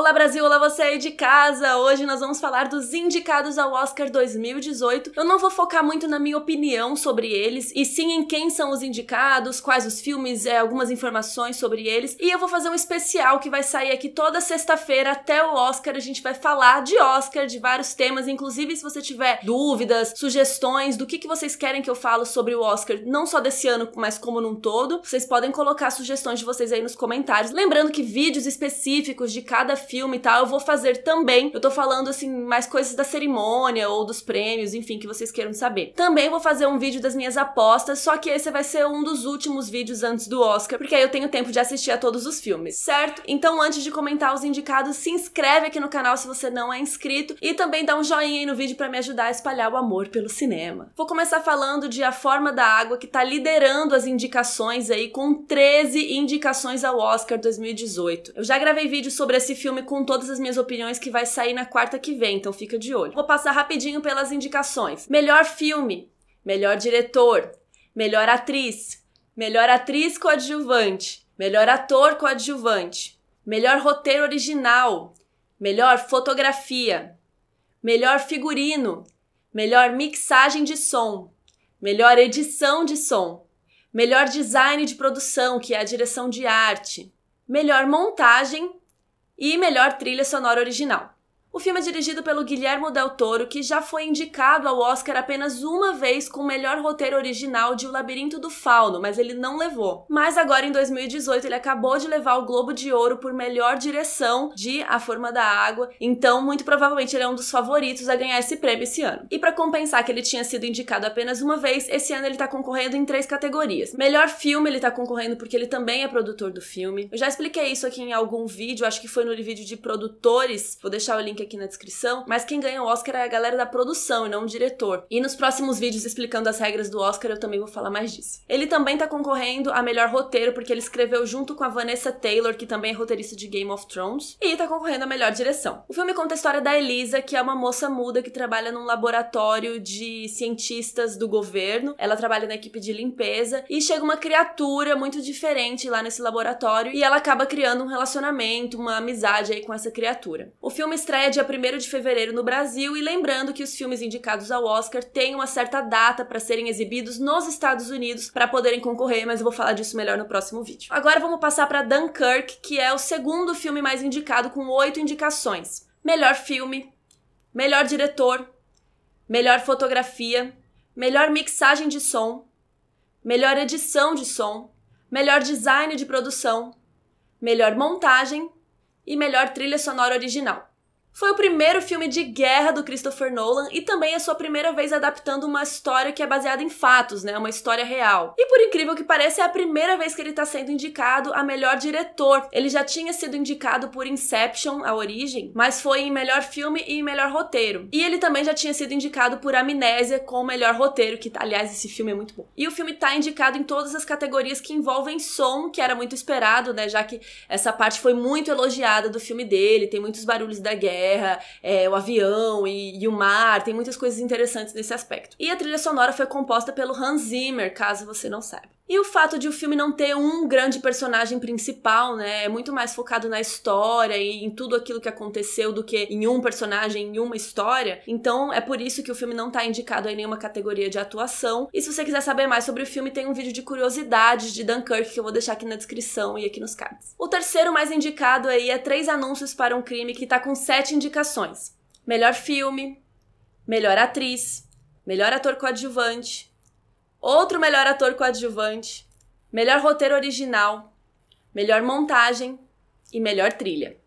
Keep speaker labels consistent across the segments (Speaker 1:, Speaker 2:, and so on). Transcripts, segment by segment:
Speaker 1: Olá Brasil, olá você aí de casa! Hoje nós vamos falar dos indicados ao Oscar 2018. Eu não vou focar muito na minha opinião sobre eles, e sim em quem são os indicados, quais os filmes, é, algumas informações sobre eles. E eu vou fazer um especial que vai sair aqui toda sexta-feira até o Oscar. A gente vai falar de Oscar, de vários temas. Inclusive, se você tiver dúvidas, sugestões do que, que vocês querem que eu falo sobre o Oscar, não só desse ano, mas como num todo, vocês podem colocar sugestões de vocês aí nos comentários. Lembrando que vídeos específicos de cada filme e tal, eu vou fazer também. Eu tô falando, assim, mais coisas da cerimônia ou dos prêmios, enfim, que vocês queiram saber. Também vou fazer um vídeo das minhas apostas, só que esse vai ser um dos últimos vídeos antes do Oscar, porque aí eu tenho tempo de assistir a todos os filmes, certo? Então, antes de comentar os indicados, se inscreve aqui no canal se você não é inscrito e também dá um joinha aí no vídeo para me ajudar a espalhar o amor pelo cinema. Vou começar falando de A Forma da Água, que tá liderando as indicações aí com 13 indicações ao Oscar 2018. Eu já gravei vídeo sobre esse filme filme com todas as minhas opiniões que vai sair na quarta que vem, então fica de olho. Vou passar rapidinho pelas indicações. Melhor filme, melhor diretor, melhor atriz, melhor atriz coadjuvante, melhor ator coadjuvante, melhor roteiro original, melhor fotografia, melhor figurino, melhor mixagem de som, melhor edição de som, melhor design de produção, que é a direção de arte, melhor montagem e melhor trilha sonora original. O filme é dirigido pelo Guilhermo Del Toro, que já foi indicado ao Oscar apenas uma vez com o melhor roteiro original de O Labirinto do Fauno, mas ele não levou. Mas agora em 2018 ele acabou de levar o Globo de Ouro por melhor direção de A Forma da Água, então muito provavelmente ele é um dos favoritos a ganhar esse prêmio esse ano. E para compensar que ele tinha sido indicado apenas uma vez, esse ano ele tá concorrendo em três categorias. Melhor filme ele tá concorrendo porque ele também é produtor do filme. Eu já expliquei isso aqui em algum vídeo, acho que foi no vídeo de produtores, vou deixar o link aqui na descrição. Mas quem ganha o Oscar é a galera da produção e não o diretor. E nos próximos vídeos explicando as regras do Oscar eu também vou falar mais disso. Ele também tá concorrendo a melhor roteiro porque ele escreveu junto com a Vanessa Taylor, que também é roteirista de Game of Thrones, e tá concorrendo a melhor direção. O filme conta a história da Elisa, que é uma moça muda que trabalha num laboratório de cientistas do governo. Ela trabalha na equipe de limpeza e chega uma criatura muito diferente lá nesse laboratório e ela acaba criando um relacionamento, uma amizade aí com essa criatura. O filme estreia dia 1 de fevereiro no Brasil e lembrando que os filmes indicados ao Oscar têm uma certa data para serem exibidos nos Estados Unidos para poderem concorrer, mas eu vou falar disso melhor no próximo vídeo. Agora vamos passar para Dunkirk, que é o segundo filme mais indicado com oito indicações. Melhor filme, melhor diretor, melhor fotografia, melhor mixagem de som, melhor edição de som, melhor design de produção, melhor montagem e melhor trilha sonora original. Foi o primeiro filme de guerra do Christopher Nolan e também a sua primeira vez adaptando uma história que é baseada em fatos, né? Uma história real. E por incrível que pareça, é a primeira vez que ele está sendo indicado a melhor diretor. Ele já tinha sido indicado por Inception, a origem, mas foi em melhor filme e em melhor roteiro. E ele também já tinha sido indicado por Amnésia com o melhor roteiro, que aliás esse filme é muito bom. E o filme está indicado em todas as categorias que envolvem som, que era muito esperado, né? Já que essa parte foi muito elogiada do filme dele, tem muitos barulhos da guerra terra, é, o avião e, e, o mar, tem muitas coisas interessantes nesse aspecto. E a trilha sonora foi composta pelo Hans Zimmer, caso você não saiba. E o fato de o filme não ter um grande personagem principal, né? É muito mais focado na história e em tudo aquilo que aconteceu do que em um personagem, em uma história. Então é por isso que o filme não tá indicado em nenhuma categoria de atuação. E se você quiser saber mais sobre o filme, tem um vídeo de curiosidades de Dunkirk que eu vou deixar aqui na descrição e aqui nos cards. O terceiro mais indicado aí é Três Anúncios para um Crime, que tá com sete indicações: melhor filme, melhor atriz, melhor ator coadjuvante Outro melhor ator coadjuvante, melhor roteiro original, melhor montagem e melhor trilha.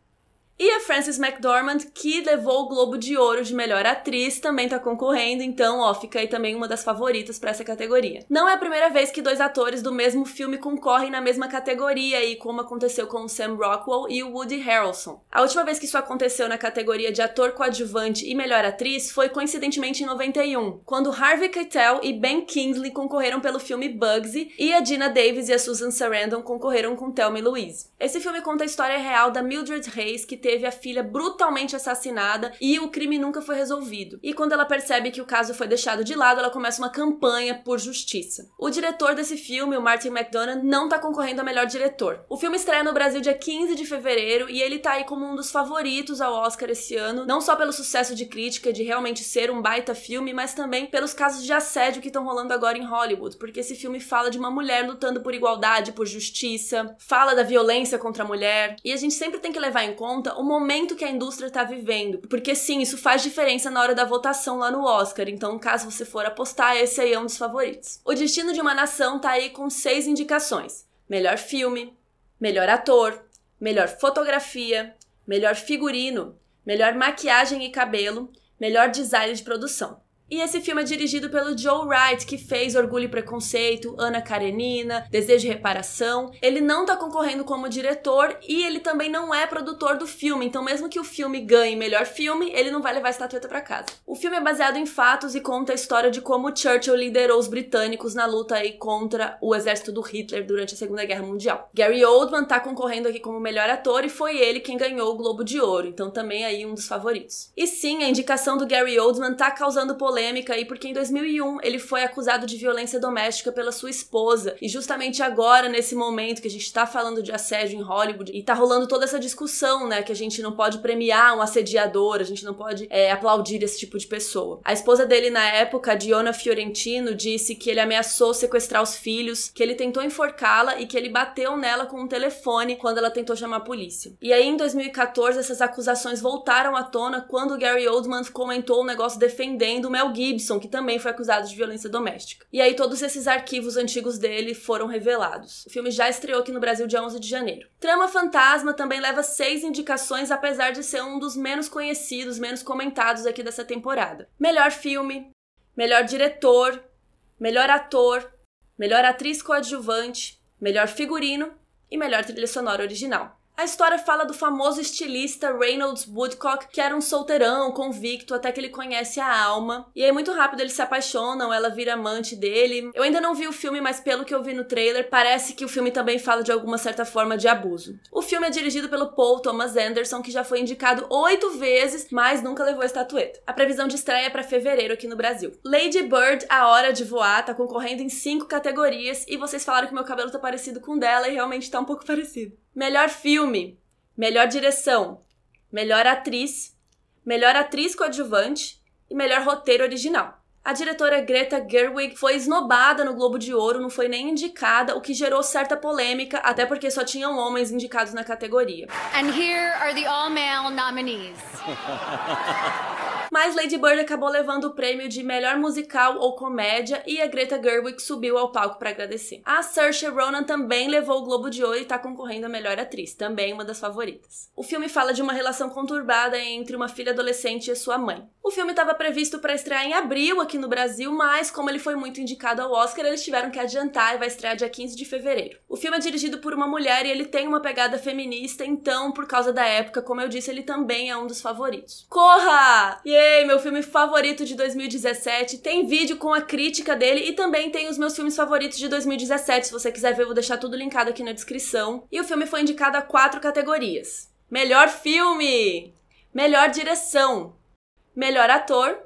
Speaker 1: E a Frances McDormand, que levou o Globo de Ouro de melhor atriz, também tá concorrendo, então, ó, fica aí também uma das favoritas para essa categoria. Não é a primeira vez que dois atores do mesmo filme concorrem na mesma categoria, e como aconteceu com o Sam Rockwell e o Woody Harrelson. A última vez que isso aconteceu na categoria de ator coadjuvante e melhor atriz foi coincidentemente em 91, quando Harvey Keitel e Ben Kingsley concorreram pelo filme Bugsy, e a Dina Davis e a Susan Sarandon concorreram com Thelma Louise. Esse filme conta a história real da Mildred Hayes, que teve teve a filha brutalmente assassinada e o crime nunca foi resolvido. E quando ela percebe que o caso foi deixado de lado, ela começa uma campanha por justiça. O diretor desse filme, o Martin McDonagh, não tá concorrendo a melhor diretor. O filme estreia no Brasil dia 15 de fevereiro e ele tá aí como um dos favoritos ao Oscar esse ano, não só pelo sucesso de crítica de realmente ser um baita filme, mas também pelos casos de assédio que estão rolando agora em Hollywood, porque esse filme fala de uma mulher lutando por igualdade, por justiça, fala da violência contra a mulher, e a gente sempre tem que levar em conta o momento que a indústria está vivendo. Porque sim, isso faz diferença na hora da votação lá no Oscar. Então, caso você for apostar, esse aí é um dos favoritos. O Destino de uma Nação tá aí com seis indicações: melhor filme, melhor ator, melhor fotografia, melhor figurino, melhor maquiagem e cabelo, melhor design de produção. E esse filme é dirigido pelo Joe Wright, que fez Orgulho e Preconceito, Ana Karenina, Desejo e Reparação. Ele não tá concorrendo como diretor e ele também não é produtor do filme, então mesmo que o filme ganhe melhor filme, ele não vai levar a estatueta para casa. O filme é baseado em fatos e conta a história de como Churchill liderou os britânicos na luta aí contra o exército do Hitler durante a Segunda Guerra Mundial. Gary Oldman tá concorrendo aqui como melhor ator e foi ele quem ganhou o Globo de Ouro, então também aí um dos favoritos. E sim, a indicação do Gary Oldman tá causando polêmica polêmica aí porque em 2001 ele foi acusado de violência doméstica pela sua esposa. E justamente agora, nesse momento que a gente tá falando de assédio em Hollywood e tá rolando toda essa discussão, né, que a gente não pode premiar um assediador, a gente não pode é, aplaudir esse tipo de pessoa. A esposa dele na época, Diona Fiorentino, disse que ele ameaçou sequestrar os filhos, que ele tentou enforcá-la e que ele bateu nela com um telefone quando ela tentou chamar a polícia. E aí em 2014 essas acusações voltaram à tona quando Gary Oldman comentou um negócio defendendo o Mel Gibson, que também foi acusado de violência doméstica. E aí todos esses arquivos antigos dele foram revelados. O filme já estreou aqui no Brasil dia 11 de janeiro. Trama Fantasma também leva seis indicações, apesar de ser um dos menos conhecidos, menos comentados aqui dessa temporada. Melhor filme, melhor diretor, melhor ator, melhor atriz coadjuvante, melhor figurino e melhor trilha sonora original. A história fala do famoso estilista Reynolds Woodcock, que era um solteirão, convicto, até que ele conhece a alma. E aí, muito rápido, eles se apaixonam, ela vira amante dele. Eu ainda não vi o filme, mas pelo que eu vi no trailer, parece que o filme também fala de alguma certa forma de abuso. O filme é dirigido pelo Paul Thomas Anderson, que já foi indicado oito vezes, mas nunca levou a estatueta. A previsão de estreia é para fevereiro aqui no Brasil. Lady Bird, A Hora de Voar, tá concorrendo em cinco categorias, e vocês falaram que meu cabelo tá parecido com o dela, e realmente tá um pouco parecido. Melhor filme, melhor direção, melhor atriz, melhor atriz coadjuvante e melhor roteiro original. A diretora Greta Gerwig foi esnobada no Globo de Ouro, não foi nem indicada, o que gerou certa polêmica, até porque só tinham homens indicados na categoria. And here are the all-male nominees. mas Lady Bird acabou levando o prêmio de melhor musical ou comédia e a Greta Gerwig subiu ao palco para agradecer. A Saoirse Ronan também levou o Globo de Ouro e tá concorrendo a melhor atriz, também uma das favoritas. O filme fala de uma relação conturbada entre uma filha adolescente e sua mãe. O filme estava previsto para estrear em abril aqui no Brasil, mas como ele foi muito indicado ao Oscar, eles tiveram que adiantar e vai estrear dia 15 de fevereiro. O filme é dirigido por uma mulher e ele tem uma pegada feminista, então, por causa da época, como eu disse, ele também é um dos favoritos. Corra! Yeah! Meu filme favorito de 2017. Tem vídeo com a crítica dele e também tem os meus filmes favoritos de 2017. Se você quiser ver, eu vou deixar tudo linkado aqui na descrição. E o filme foi indicado a quatro categorias: Melhor filme, Melhor direção, Melhor ator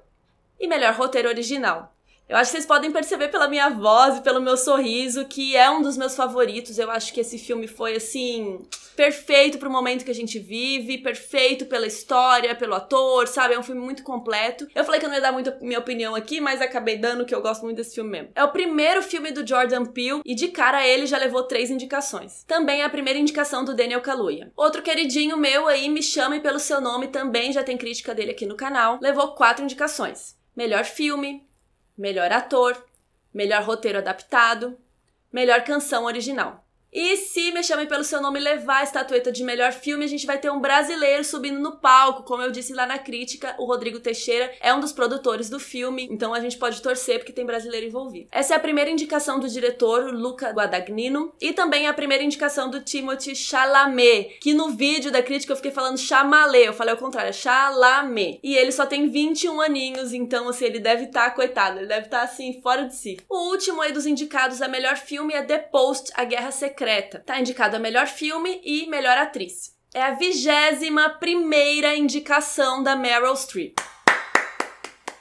Speaker 1: e Melhor roteiro original. Eu acho que vocês podem perceber pela minha voz e pelo meu sorriso que é um dos meus favoritos. Eu acho que esse filme foi assim perfeito pro momento que a gente vive, perfeito pela história, pelo ator, sabe? É um filme muito completo. Eu falei que eu não ia dar muito minha opinião aqui, mas acabei dando que eu gosto muito desse filme mesmo. É o primeiro filme do Jordan Peele e de cara ele já levou três indicações. Também é a primeira indicação do Daniel Kaluuya. Outro queridinho meu aí, Me Chame Pelo Seu Nome, também já tem crítica dele aqui no canal, levou quatro indicações. Melhor filme, melhor ator, melhor roteiro adaptado, melhor canção original. E se Me Chame Pelo Seu Nome levar a estatueta de melhor filme, a gente vai ter um brasileiro subindo no palco. Como eu disse lá na crítica, o Rodrigo Teixeira é um dos produtores do filme, então a gente pode torcer porque tem brasileiro envolvido. Essa é a primeira indicação do diretor, Luca Guadagnino, e também a primeira indicação do Timothy Chalamet, que no vídeo da crítica eu fiquei falando Chamalé, eu falei ao contrário, é Chalamet. E ele só tem 21 aninhos, então assim, ele deve estar, tá, coitado, ele deve estar tá, assim, fora de si. O último aí dos indicados a melhor filme é The Post, A Guerra Secreta Secreta. Tá indicado a melhor filme e melhor atriz. É a vigésima primeira indicação da Meryl Streep.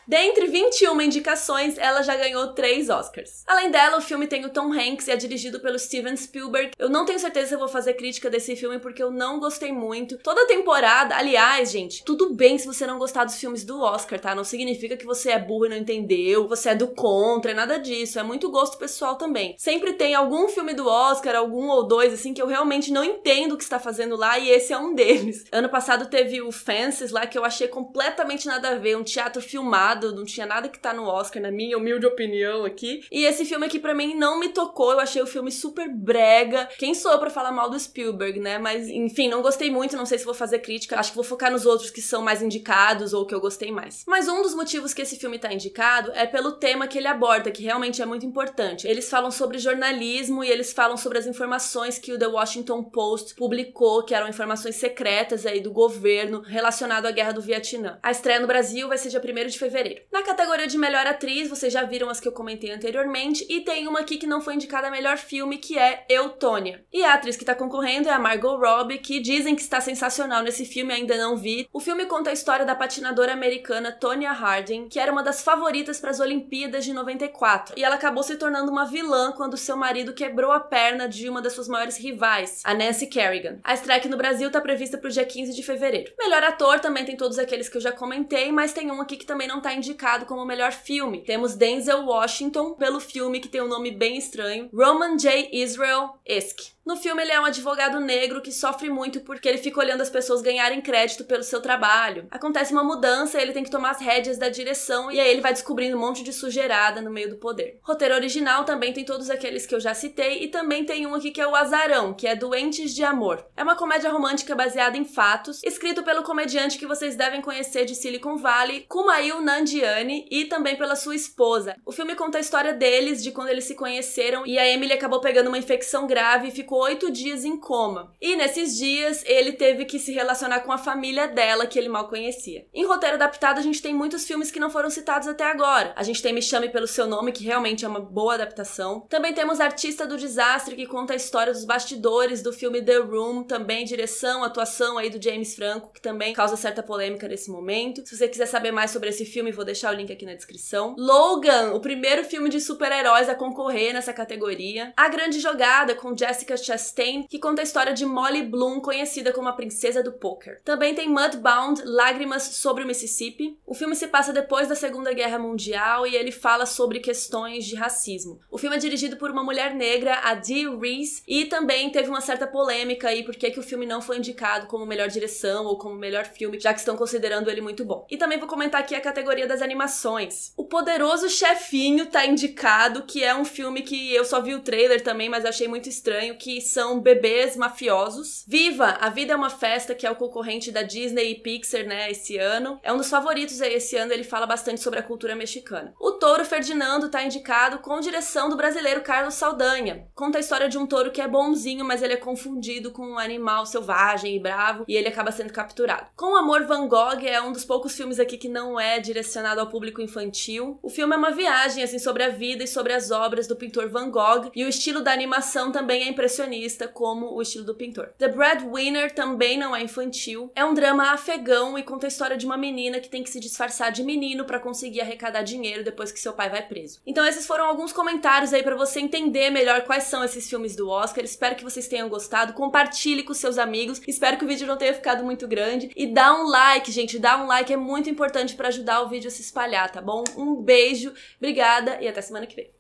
Speaker 1: Dentre 21 indicações, ela já ganhou 3 Oscars. Além dela, o filme tem o Tom Hanks e é dirigido pelo Steven Spielberg. Eu não tenho certeza se eu vou fazer crítica desse filme porque eu não gostei muito. Toda a temporada, aliás, gente, tudo bem se você não gostar dos filmes do Oscar, tá? Não significa que você é burro e não entendeu, você é do contra, é nada disso. É muito gosto pessoal também. Sempre tem algum filme do Oscar, algum ou dois, assim, que eu realmente não entendo o que está fazendo lá e esse é um deles. Ano passado teve o Fences lá que eu achei completamente nada a ver, um teatro filmado não tinha nada que tá no Oscar, na minha humilde opinião aqui. E esse filme aqui para mim não me tocou, eu achei o filme super brega. Quem sou eu pra falar mal do Spielberg, né? Mas enfim, não gostei muito, não sei se vou fazer crítica, acho que vou focar nos outros que são mais indicados ou que eu gostei mais. Mas um dos motivos que esse filme tá indicado é pelo tema que ele aborda, que realmente é muito importante. Eles falam sobre jornalismo e eles falam sobre as informações que o The Washington Post publicou, que eram informações secretas aí do governo relacionado à guerra do Vietnã. A estreia no Brasil vai ser dia 1 de fevereiro fevereiro. Na categoria de melhor atriz, vocês já viram as que eu comentei anteriormente, e tem uma aqui que não foi indicada a melhor filme, que é Eutônia. E a atriz que tá concorrendo é a Margot Robbie, que dizem que está sensacional nesse filme, ainda não vi. O filme conta a história da patinadora americana Tonya Harding, que era uma das favoritas para as Olimpíadas de 94, e ela acabou se tornando uma vilã quando seu marido quebrou a perna de uma das suas maiores rivais, a Nancy Kerrigan. A estreia aqui no Brasil tá prevista pro dia 15 de fevereiro. Melhor ator também tem todos aqueles que eu já comentei, mas tem um aqui que também não tá indicado como melhor filme. Temos Denzel Washington pelo filme que tem um nome bem estranho, Roman J. Israel Esk. No filme ele é um advogado negro que sofre muito porque ele fica olhando as pessoas ganharem crédito pelo seu trabalho. Acontece uma mudança, ele tem que tomar as rédeas da direção e aí ele vai descobrindo um monte de sujeirada no meio do poder. Roteiro original também tem todos aqueles que eu já citei e também tem um aqui que é o Azarão, que é Doentes de Amor. É uma comédia romântica baseada em fatos, escrito pelo comediante que vocês devem conhecer de Silicon Valley, Kumail Nanjiani Nandiani e também pela sua esposa. O filme conta a história deles, de quando eles se conheceram e a Emily acabou pegando uma infecção grave e ficou oito dias em coma. E nesses dias ele teve que se relacionar com a família dela, que ele mal conhecia. Em roteiro adaptado, a gente tem muitos filmes que não foram citados até agora. A gente tem Me Chame Pelo Seu Nome, que realmente é uma boa adaptação. Também temos Artista do Desastre, que conta a história dos bastidores do filme The Room, também direção, atuação aí do James Franco, que também causa certa polêmica nesse momento. Se você quiser saber mais sobre esse filme, vou deixar o link aqui na descrição. Logan, o primeiro filme de super-heróis a concorrer nessa categoria. A Grande Jogada, com Jessica Chastain, que conta a história de Molly Bloom, conhecida como a princesa do poker. Também tem Mudbound, Lágrimas sobre o Mississippi. O filme se passa depois da Segunda Guerra Mundial e ele fala sobre questões de racismo. O filme é dirigido por uma mulher negra, a Dee Reese, e também teve uma certa polêmica aí porque que o filme não foi indicado como melhor direção ou como melhor filme, já que estão considerando ele muito bom. E também vou comentar aqui a categoria maioria das animações. O Poderoso Chefinho tá indicado, que é um filme que eu só vi o trailer também, mas achei muito estranho, que são bebês mafiosos. Viva! A Vida é uma Festa, que é o concorrente da Disney e Pixar, né, esse ano. É um dos favoritos esse ano, ele fala bastante sobre a cultura mexicana. O Touro Ferdinando tá indicado com direção do brasileiro Carlos Saldanha. Conta a história de um touro que é bonzinho, mas ele é confundido com um animal selvagem e bravo, e ele acaba sendo capturado. Com Amor Van Gogh é um dos poucos filmes aqui que não é direção direcionado ao público infantil. O filme é uma viagem assim sobre a vida e sobre as obras do pintor Van Gogh e o estilo da animação também é impressionista, como o estilo do pintor. The Breadwinner também não é infantil, é um drama afegão e conta a história de uma menina que tem que se disfarçar de menino para conseguir arrecadar dinheiro depois que seu pai vai preso. Então esses foram alguns comentários aí para você entender melhor quais são esses filmes do Oscar. Espero que vocês tenham gostado. Compartilhe com seus amigos. Espero que o vídeo não tenha ficado muito grande e dá um like, gente, dá um like é muito importante para ajudar o vídeo vídeo se espalhar, tá bom? Um beijo, obrigada e até semana que vem.